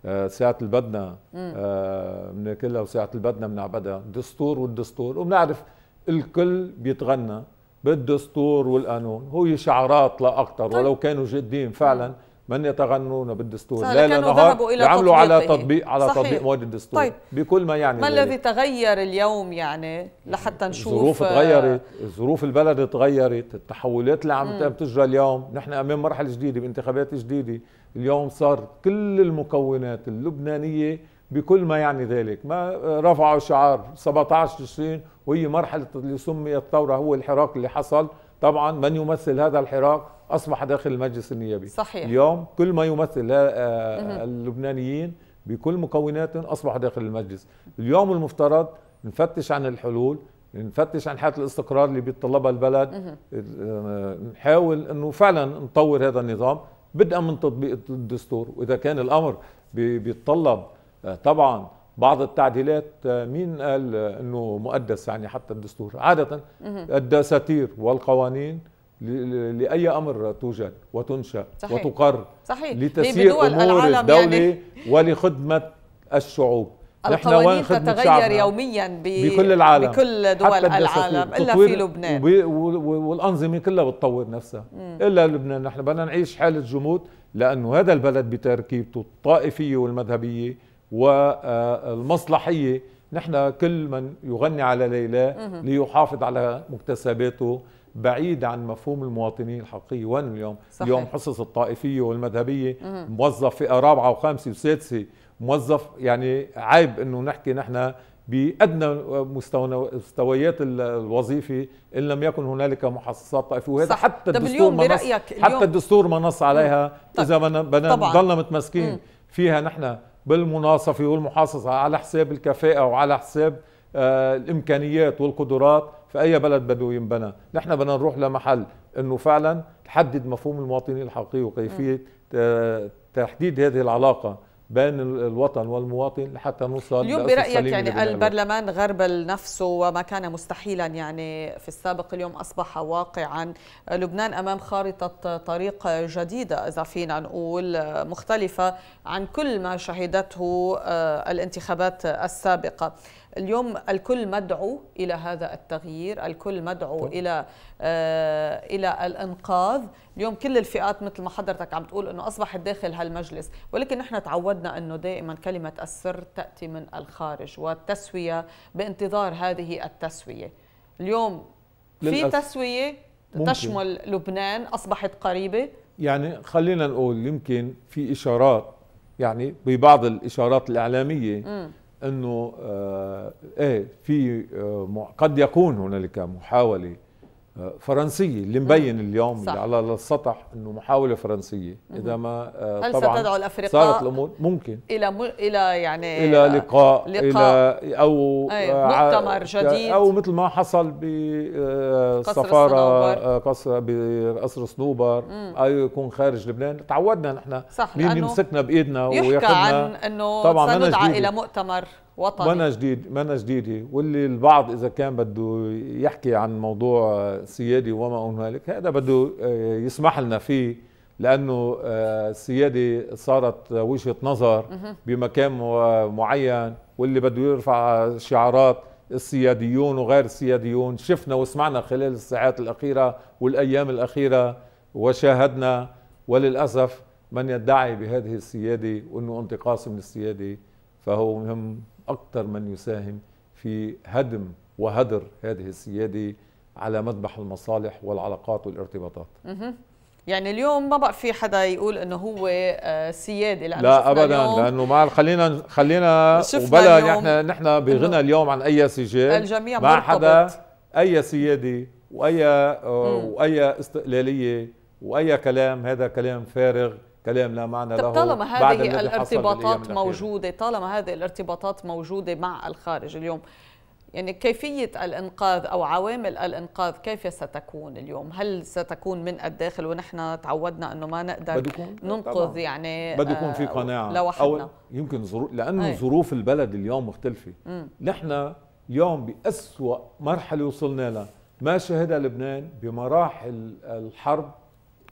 B: آه، ساعة اللي بدنا آه، بناكلها وساعة اللي بدنا بنعبدها دستور والدستور وبنعرف الكل بيتغنى بالدستور والقانون هو شعارات لا أكثر طيب. ولو كانوا جادين فعلا مم. من يتغنون بالدستور ليل نهار يعملوا على تطبيق على صحيح. تطبيق مواد الدستور طيب. بكل ما يعني ما الذي
A: تغير اليوم يعني لحتى نشوف آه، الظروف تغيرت
B: ظروف البلد تغيرت التحولات اللي عم تجرى اليوم نحن امام مرحله جديده بانتخابات جديده اليوم صار كل المكونات اللبنانيه بكل ما يعني ذلك ما رفعوا شعار 17 تشرين وهي مرحله اللي سميت ثوره هو الحراك اللي حصل طبعا من يمثل هذا الحراك اصبح داخل المجلس النيابي صحيح اليوم كل ما يمثل آه، اللبنانيين بكل مكوناتهم اصبح داخل المجلس اليوم المفترض نفتش عن الحلول نفتش عن حاله الاستقرار اللي بيتطلبها البلد آه، نحاول انه فعلا نطور هذا النظام بدءا من تطبيق الدستور واذا كان الامر بيتطلب آه، طبعا بعض التعديلات مين قال انه مؤدس يعني حتى الدستور عاده الدساتير والقوانين لاي امر توجد وتنشا صحيح. وتقر صحيح. لتسيير امور يعني. الدوله يعني ولخدمه الشعوب
A: نحن القوانين تتغير يوميا بكل العالم بكل دول العالم الا في لبنان
B: والانظمه كلها بتطور نفسها مم. الا لبنان نحن بدنا نعيش حاله جمود لانه هذا البلد بتركيبته الطائفيه والمذهبيه والمصلحيه نحن كل من يغني على ليلى ليحافظ على مكتسباته بعيد عن مفهوم المواطنين الحقيقي وين اليوم صحيح. اليوم حصص الطائفيه والمذهبيه مم. موظف فئه رابعه وخامسه وسادسه موظف يعني عيب انه نحكي نحن بادنى مستويات الوظيفه ان لم يكن هنالك محصصات طائفيه وهذا صح. حتى الدستور ما نص حتى الدستور ما نص عليها طيب. اذا بدنا نضلنا متمسكين مم. فيها نحن بالمناصفه والمحاصصه على حساب الكفاءه وعلى حساب آه الامكانيات والقدرات في اي بلد بده ينبنى نحن بدنا نروح لمحل انه فعلا تحدد مفهوم المواطنين الحقيقي وكيفيه آه، تحديد هذه العلاقه بين الوطن والمواطن لحتى نوصل اليوم برأيك يعني البرلمان
A: غربل نفسه وما كان مستحيلا يعني في السابق اليوم أصبح واقعا لبنان أمام خارطة طريق جديدة إذا فينا نقول مختلفة عن كل ما شهدته آه، الانتخابات السابقة اليوم الكل مدعو إلى هذا التغيير الكل مدعو طبعا. إلى آه إلى الإنقاذ اليوم كل الفئات مثل ما حضرتك عم تقول أنه أصبحت داخل هالمجلس ولكن نحن تعودنا أنه دائما كلمة السر تأتي من الخارج والتسوية بانتظار هذه التسوية اليوم في تسوية ممكن. تشمل لبنان أصبحت قريبة
B: يعني خلينا نقول يمكن في إشارات يعني ببعض الإشارات الإعلامية م. انه آه، ايه في آه، قد يكون هنالك محاوله فرنسيه اللي مبين اليوم صح. اللي على السطح انه محاوله فرنسيه اذا ما آه، هل طبعا ستدعو الافرقاء صارت الامور ممكن
A: الى م... الى يعني الى
B: لقاء, آه، لقاء الى او أيه. مؤتمر جديد او مثل ما حصل بالسفاره قصر بقصر صنوبر او يكون خارج لبنان تعودنا نحن
A: صح مين يمسكنا
B: بايدنا ويحكي يحكى عن انه سندعى الى
A: مؤتمر وطني منى
B: جديد منا جديده واللي البعض اذا كان بده يحكي عن موضوع سيادي وما هنالك هذا بده آه، يسمح لنا فيه لانه السياده آه، صارت وجهه نظر بمكان معين واللي بده يرفع شعارات السياديون وغير السياديون شفنا وسمعنا خلال الساعات الاخيره والايام الاخيره وشاهدنا وللاسف من يدعي بهذه السياده وانه انتقاص من السياده فهو مهم أكثر من يساهم في هدم وهدر هذه السيادة على مذبح المصالح والعلاقات والارتباطات
A: يعني اليوم ما بقى في حدا يقول انه هو آه، سيادي لانه لا ابدا لانه
B: ما خلينا خلينا وبلا نحن نحن بغنى اليوم عن اي سجال الجميع ما حدا اي سيادي واي آه، واي استقلاليه واي كلام هذا كلام فارغ كلام لا معنى له طالما هذه الارتباطات موجوده
A: طالما هذه الارتباطات موجوده مع الخارج اليوم يعني كيفية الإنقاذ أو عوامل الإنقاذ كيف ستكون اليوم؟ هل ستكون من الداخل ونحن تعودنا أنه ما نقدر ننقذ طبعا. يعني بده يكون في آه، قناعة لوحدنا أو
B: يمكن ظروف لأنه ظروف البلد اليوم مختلفة نحن اليوم بأسوأ مرحلة وصلنا لها ما شهدها لبنان بمراحل الحرب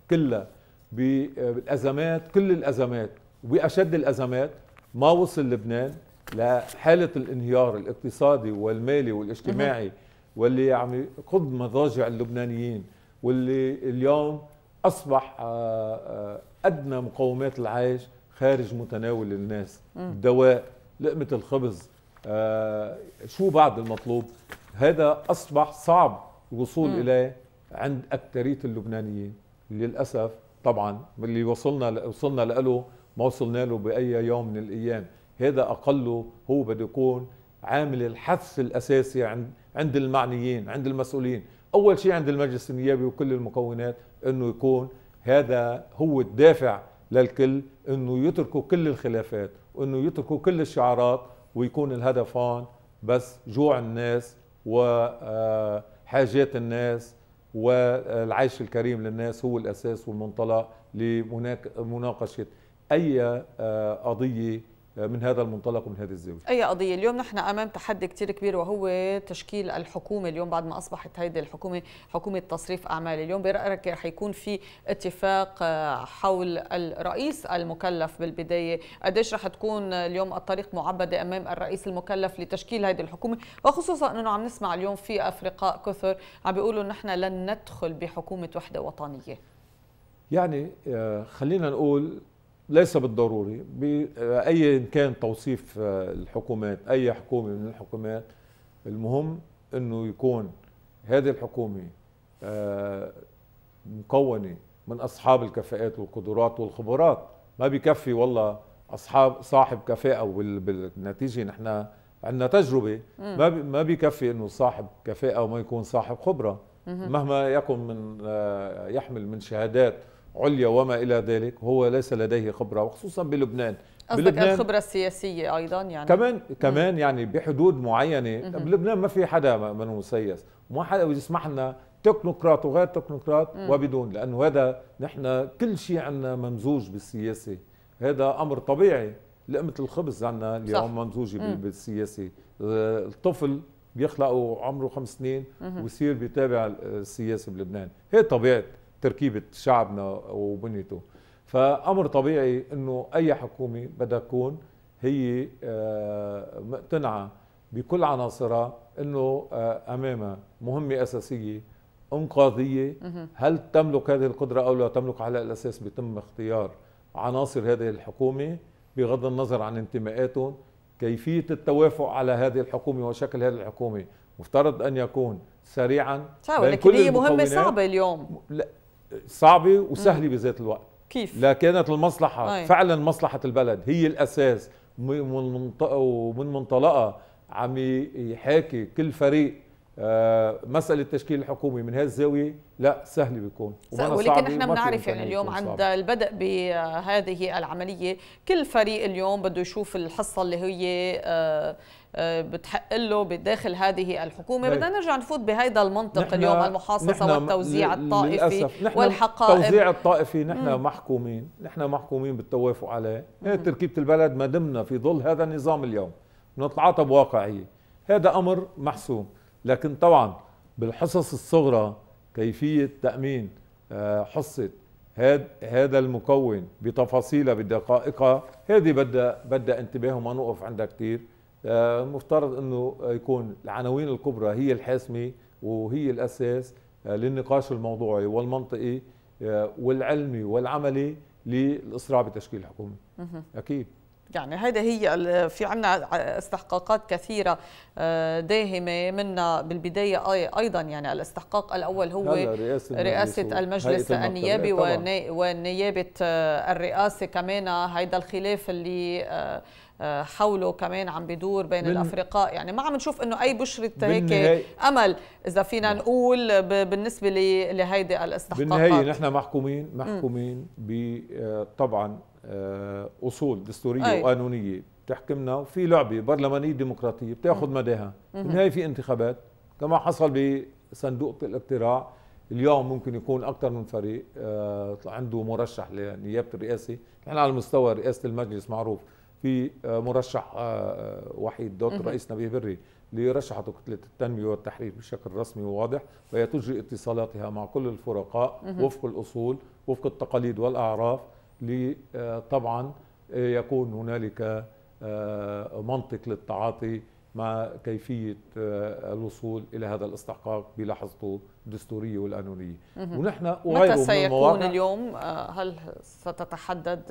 B: كلها بالازمات كل الازمات وباشد الازمات ما وصل لبنان لحاله الانهيار الاقتصادي والمالي والاجتماعي واللي عم يعني يقض مضاجع اللبنانيين واللي اليوم اصبح آه، آه، ادنى مقومات العيش خارج متناول الناس الدواء لقمه الخبز آه، شو بعد المطلوب هذا اصبح صعب الوصول اليه عند اكثريه اللبنانيين للاسف طبعا اللي وصلنا وصلنا له ما وصلنا له باي يوم من الايام هذا اقله هو بده يكون عامل الحث الاساسي عند عند المعنيين عند المسؤولين اول شيء عند المجلس النيابي وكل المكونات انه يكون هذا هو الدافع للكل انه يتركوا كل الخلافات وانه يتركوا كل الشعارات ويكون الهدف هون بس جوع الناس وحاجات آه، الناس والعيش الكريم للناس هو الأساس والمنطلق لمناقشة أي آه، قضية من هذا المنطلق ومن هذه الزاويه. اي
A: قضيه اليوم نحن امام تحدي كثير كبير وهو تشكيل الحكومه اليوم بعد ما اصبحت هيدي الحكومه حكومه تصريف اعمال اليوم برايك رح يكون في اتفاق آه، حول الرئيس المكلف بالبدايه قديش رح تكون اليوم الطريق معبده امام الرئيس المكلف لتشكيل هذه الحكومه وخصوصا انه عم نسمع اليوم في افرقاء كثر عم بيقولوا نحن لن ندخل بحكومه وحده وطنيه.
B: يعني آه، خلينا نقول ليس بالضروري باي كان توصيف آه، الحكومات اي حكومه من الحكومات المهم انه يكون هذه الحكومه آه، مكونه من اصحاب الكفاءات والقدرات والخبرات ما بيكفي والله اصحاب صاحب كفاءه وبالنتيجه نحن عندنا تجربه ما ما بيكفي انه صاحب كفاءه وما يكون صاحب خبره مهما يكن من آه، يحمل من شهادات عليا وما إلى ذلك هو ليس لديه خبرة وخصوصا بلبنان قصدك الخبرة
A: السياسية أيضا يعني
B: كمان كمان يعني بحدود معينة بلبنان ما في حدا من مسيس ما حدا يسمح لنا تكنوقراط وغير تكنوقراط وبدون لأنه هذا نحن كل شيء عندنا ممزوج بالسياسة هذا أمر طبيعي لقمة الخبز عندنا اليوم ممزوجة بالسياسة آه، الطفل بيخلقوا عمره خمس سنين ويصير بيتابع السياسة بلبنان هي طبيعة تركيبه شعبنا وبنيته فامر طبيعي انه اي حكومه بدها تكون هي آه، مقتنعه بكل عناصرها انه آه، امامها مهمه اساسيه انقاذيه هل تملك هذه القدره او لا تملك على الاساس بيتم اختيار عناصر هذه الحكومه بغض النظر عن انتماءاتهم كيفيه التوافق على هذه الحكومه وشكل هذه الحكومه مفترض ان يكون سريعا
A: لكن هي مهمه صعبه اليوم لا
B: صعبه وسهله بذات الوقت كيف لكانت المصلحه أي. فعلا مصلحه البلد هي الاساس ومن منطلقها عم يحاكي كل فريق آه، مساله التشكيل الحكومي من هذه الزاويه لا سهل بيكون ولكن احنا بنعرف يعني اليوم عند
A: البدء بهذه العمليه كل فريق اليوم بده يشوف الحصه اللي هي آه، آه، بتحق له بداخل هذه الحكومه طيب. بدنا نرجع نفوت بهذا المنطق اليوم المحاصصه والتوزيع الطائفي والحقائب التوزيع
B: الطائفي نحن محكومين نحن محكومين بالتوافق عليه هي تركيبه البلد ما دمنا في ظل هذا النظام اليوم نتعاطى بواقعيه هذا امر محسوم لكن طبعا بالحصص الصغرى كيفيه تامين آه، حصه هذا المكون بتفاصيله بدقائقها هذه بدها بدها انتباه وما نوقف عندها كثير المفترض آه، انه يكون العناوين الكبرى هي الحاسمه وهي الاساس آه، للنقاش الموضوعي والمنطقي والعلمي والعملي للاسراع بتشكيل الحكومه اكيد
A: يعني هيدا هي في عنا استحقاقات كثيرة آه، داهمة منا بالبداية أيضا يعني الاستحقاق الأول هو رئاسة, رئاسة المجلس النيابي ونيابة آه، الرئاسة كمان هيدا الخلاف اللي آه، حوله كمان عم بدور بين الافرقاء يعني ما عم نشوف انه اي بشره هيك امل اذا فينا نعم. نقول بالنسبه لهيدي الاستحقاقات بالنهايه
B: نحن محكومين محكومين طبعا آه، اصول دستوريه أي. وقانونيه بتحكمنا وفي لعبه برلمانيه ديمقراطيه بتاخذ مداها بالنهايه في انتخابات كما حصل بصندوق الاقتراع اليوم ممكن يكون اكثر من فريق آه، عنده مرشح لنيابه الرئاسه نحن على مستوى رئاسه المجلس معروف في آه، مرشح وحيد دوت رئيس نبيه بري اللي رشحته كتله التنميه والتحرير بشكل رسمي وواضح وهي تجري اتصالاتها مع كل الفرقاء وفق الاصول وفق التقاليد والاعراف آه، طبعا آه، يكون هنالك آه، منطق للتعاطي مع كيفية الوصول إلى هذا الاستحقاق بلحظته الدستورية والقانونية ونحن وغيره متى سيكون
A: اليوم هل ستتحدد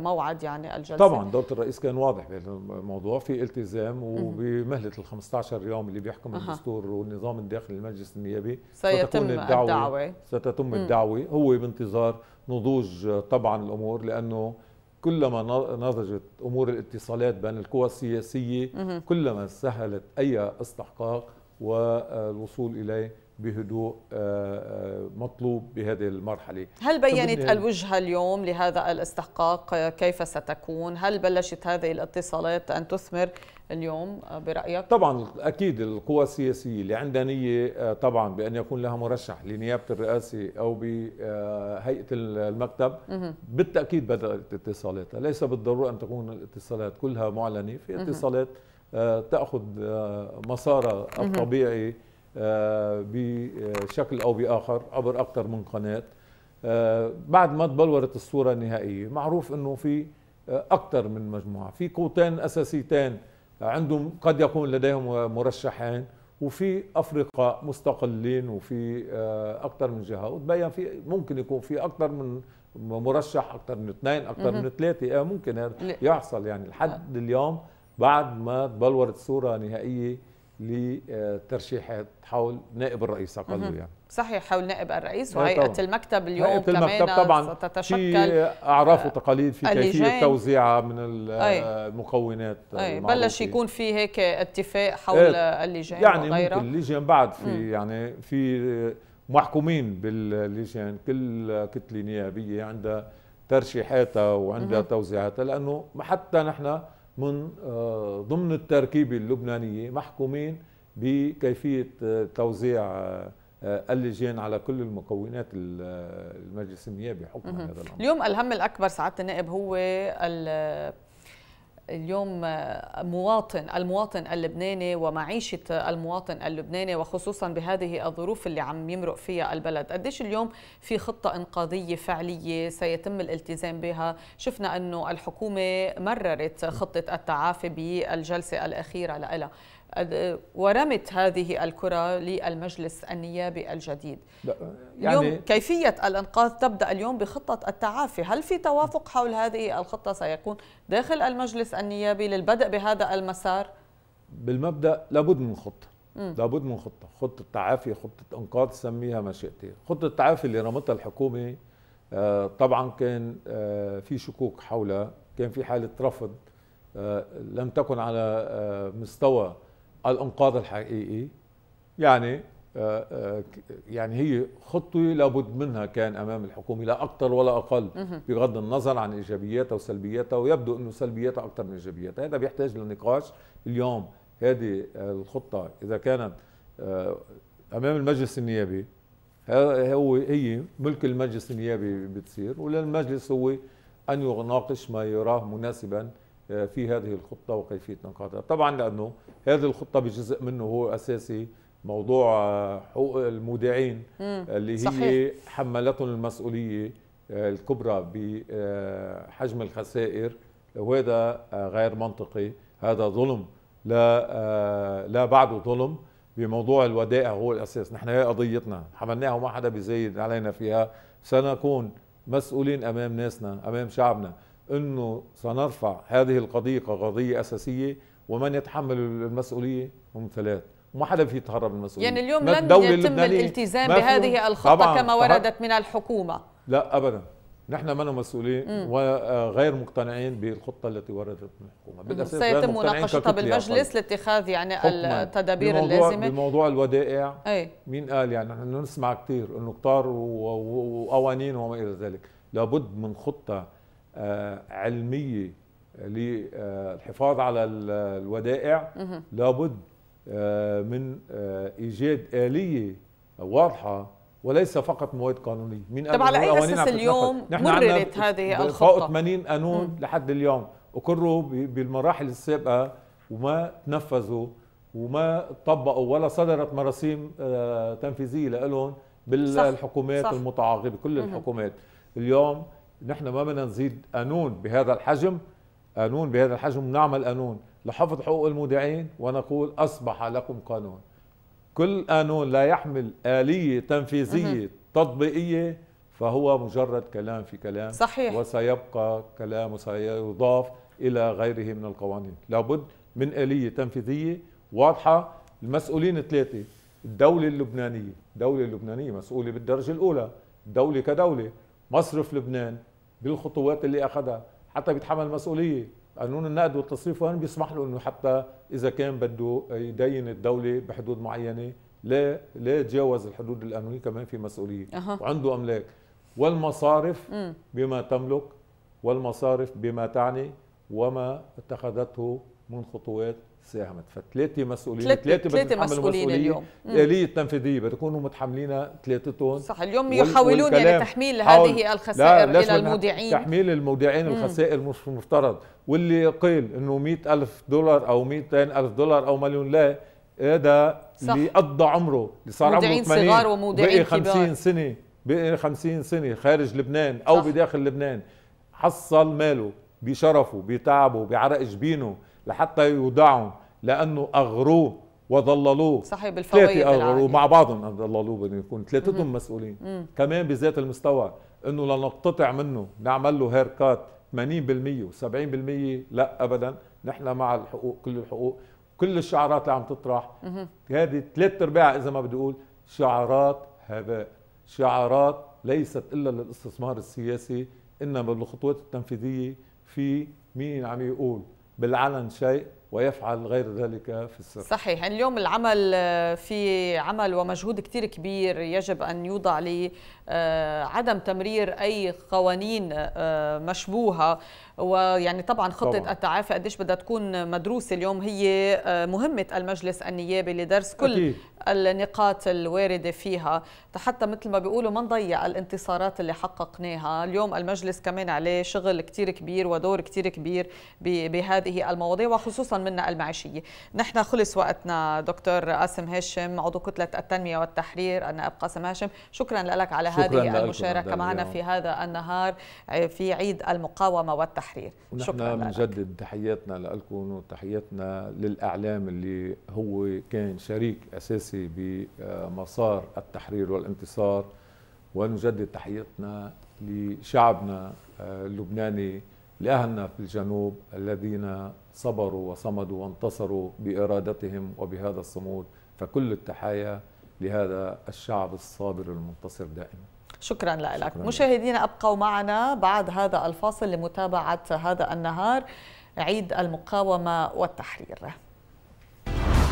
A: موعد يعني الجلسة؟ طبعا
B: دولة الرئيس كان واضح الموضوع في التزام وبمهلة ال 15 يوم اللي بيحكم الدستور والنظام الداخلي المجلس النيابي سيتم الدعوة, الدعوة. ستتم الدعوة هو بانتظار نضوج طبعا الامور لانه كلما نضجت امور الاتصالات بين القوى السياسيه كلما سهلت اي استحقاق والوصول اليه بهدوء آه، آه، مطلوب بهذه المرحلة هل بينت
A: الوجهة اليوم لهذا الاستحقاق آه، كيف ستكون هل بلشت هذه الاتصالات أن تثمر اليوم برأيك؟
B: طبعا أكيد القوى السياسية اللي عندها نية طبعا بأن يكون لها مرشح لنيابة الرئاسة أو بهيئة المكتب بالتأكيد بدأت اتصالاتها ليس بالضرورة أن تكون الاتصالات كلها معلنة في اتصالات تأخذ مسارها الطبيعي آه، بشكل او باخر عبر اكثر من قناه آه، بعد ما تبلورت الصوره النهائيه معروف انه في آه، اكثر من مجموعه في قوتين اساسيتين عندهم قد يكون لديهم مرشحين وفي افرقاء مستقلين وفي اكثر من جهه وتبين في ممكن يكون في اكثر من مرشح اكثر من اثنين اكثر من ثلاثه إيه، ممكن هذا يحصل يعني لحد اليوم بعد ما تبلورت الصوره نهائيه لترشيحات حول نائب الرئيس اقل يعني
A: صحيح حول نائب الرئيس آه، وهيئه المكتب اليوم هيئة المكتب كمان طبعا ستتشكل في
B: اعراف آه، وتقاليد في كيفيه توزيعها من المكونات أي. بلش يكون
A: في هيك اتفاق حول إيه، اللجان يعني وغيرها ممكن اللجان
B: بعد في م. يعني في محكومين باللجان كل كتله نيابيه عندها ترشيحاتها وعندها توزيعاتها لانه حتى نحن من آه، ضمن التركيبة اللبنانية محكومين بكيفية آه، توزيع آه، اللجان على كل المكونات المجلس النيابي حكم هذا الامر
A: اليوم الهم الاكبر سعاده النائب هو اليوم آه، مواطن المواطن اللبناني ومعيشة آه، المواطن اللبناني وخصوصا بهذه الظروف اللي عم يمرق فيها البلد قديش اليوم في خطة إنقاذية فعلية سيتم الالتزام بها شفنا أنه الحكومة مررت خطة التعافي بالجلسة الأخيرة لها ورمت هذه الكرة للمجلس النيابي الجديد يعني اليوم كيفية الإنقاذ تبدأ اليوم بخطة التعافي هل في توافق حول هذه الخطة سيكون داخل المجلس النيابي للبدء بهذا المسار؟
B: بالمبدأ لابد من خطة مم. لابد من خطة خطة تعافي خطة إنقاذ سميها ما شئت خطة التعافي اللي رمتها الحكومة آه، طبعا كان آه، في شكوك حولها كان في حالة رفض آه، لم تكن على مستوى الانقاذ الحقيقي يعني آه، آه، يعني هي خطوة لابد منها كان أمام الحكومة لا أكثر ولا أقل بغض النظر عن إيجابياتها وسلبياتها ويبدو أنه سلبياتها أكثر من إيجابياتها هذا بيحتاج لنقاش اليوم هذه الخطة إذا كانت آه، أمام المجلس النيابي هو هي ملك المجلس النيابي بتصير وللمجلس هو أن يناقش ما يراه مناسبا في هذه الخطة وكيفية نقاطها طبعا لأنه هذه الخطه بجزء منه هو اساسي موضوع حقوق المودعين مم. اللي هي صحيح. حملتهم المسؤوليه آه، الكبرى بحجم آه، الخسائر وهذا آه، غير منطقي هذا ظلم لا لا بعده ظلم بموضوع الودائع هو الاساس نحن هي قضيتنا حملناها وما حدا بيزيد علينا فيها سنكون مسؤولين امام ناسنا امام شعبنا انه سنرفع هذه القضيه كقضيه اساسيه ومن يتحمل المسؤوليه هم ثلاث وما حدا في يتهرب من المسؤوليه يعني اليوم لن يتم الالتزام بهذه الخطه كما وردت
A: من الحكومه
B: لا ابدا نحن ما مسؤولين وغير آه، مقتنعين بالخطه التي وردت من الحكومه بالاساس سيتم مناقشتها بالمجلس
A: لاتخاذ يعني التدابير اللازمه
B: بموضوع الودائع أي. مين قال يعني نحن نسمع كثير انه قطار وقوانين وما الى ذلك لابد من خطه آه، علميه للحفاظ على الودائع لابد آه، من آه، ايجاد اليه واضحه وليس فقط مواد قانونيه من طب على اي اساس اليوم مررت هذه الخطه فوق 80 قانون لحد اليوم اقروا بالمراحل السابقه وما تنفذوا وما طبقوا ولا صدرت مراسيم آه، تنفيذيه لهم بالحكومات صح. المتعاقبه كل الحكومات اليوم نحن ما بدنا نزيد قانون بهذا الحجم قانون بهذا الحجم نعمل قانون لحفظ حقوق المودعين ونقول أصبح لكم قانون كل قانون لا يحمل آلية تنفيذية تطبيقية فهو مجرد كلام في كلام صحيح. وسيبقى كلام وسيضاف إلى غيره من القوانين لابد من آلية تنفيذية واضحة المسؤولين الثلاثة الدولة اللبنانية الدولة اللبنانية مسؤولة بالدرجة الأولى دولة كدولة مصرف لبنان بالخطوات اللي أخذها حتى بيتحمل مسؤوليه قانون النقد والتصريف وين بيسمح له انه حتى اذا كان بده يدين الدوله بحدود معينه لا لا يتجاوز الحدود القانونيه كمان في مسؤوليه أه. وعنده املاك والمصارف م. بما تملك والمصارف بما تعني وما اتخذته من خطوات ساهمت فثلاثه مسؤولين ثلاثه ثلاثه مسؤولين اليوم الاليه التنفيذيه بتكونوا متحملينها ثلاثتهم صح اليوم يحاولون يعني تحميل هذه الخسائر لا الى المودعين تحميل المودعين الخسائر مش مفترض واللي قيل انه مئة ألف دولار او 200000 ألف دولار او مليون لا هذا اللي قضى عمره اللي صار عمره 80 صغار ومودعين بقي 50 كبار. سنه بقي 50 سنه خارج لبنان او صح. بداخل لبنان حصل ماله بشرفه بتعبه بعرق جبينه لحتى يودعهم لانه اغروه وضللوه صحيح بالفوائد ثلاثه اغروه مع بعضهم ضللوه بدهم يكون ثلاثتهم مسؤولين مم. كمان بذات المستوى انه لنقتطع منه نعمل له هيركات 80% و70% لا ابدا نحن مع الحقوق كل الحقوق كل الشعارات اللي عم تطرح هذه ثلاث ارباع اذا ما بدي اقول شعارات هباء شعارات ليست الا للاستثمار السياسي انما بالخطوات التنفيذيه في مين عم يقول بالعلن شيء ويفعل غير ذلك في السر
A: صحيح اليوم العمل آه، في عمل ومجهود كثير كبير يجب أن يوضع لي آه، عدم تمرير اي قوانين آه، مشبوهه ويعني طبعا خطه طبعا. التعافي قديش بدها تكون مدروسه اليوم هي آه، مهمه المجلس النيابي لدرس كل أكيد. النقاط الوارده فيها حتى مثل ما بيقولوا ما نضيع الانتصارات اللي حققناها اليوم المجلس كمان عليه شغل كثير كبير ودور كثير كبير بهذه المواضيع وخصوصا منا المعيشيه نحن خلص وقتنا دكتور قاسم هاشم عضو كتله التنميه والتحرير انا ابقى قاسم هاشم شكرا لك على هذا هذه المشاركة معنا في هذا النهار آه، في عيد المقاومة والتحرير
B: شكرا بنجدد تحياتنا لكم وتحياتنا للإعلام اللي هو كان شريك أساسي بمسار التحرير والانتصار ونجدد تحياتنا لشعبنا آه، اللبناني لأهلنا في الجنوب الذين صبروا وصمدوا وانتصروا بإرادتهم وبهذا الصمود فكل التحايا لهذا الشعب الصابر المنتصر دائما
A: شكرا لك مشاهدينا ابقوا معنا بعد هذا الفاصل لمتابعه هذا النهار عيد المقاومه والتحرير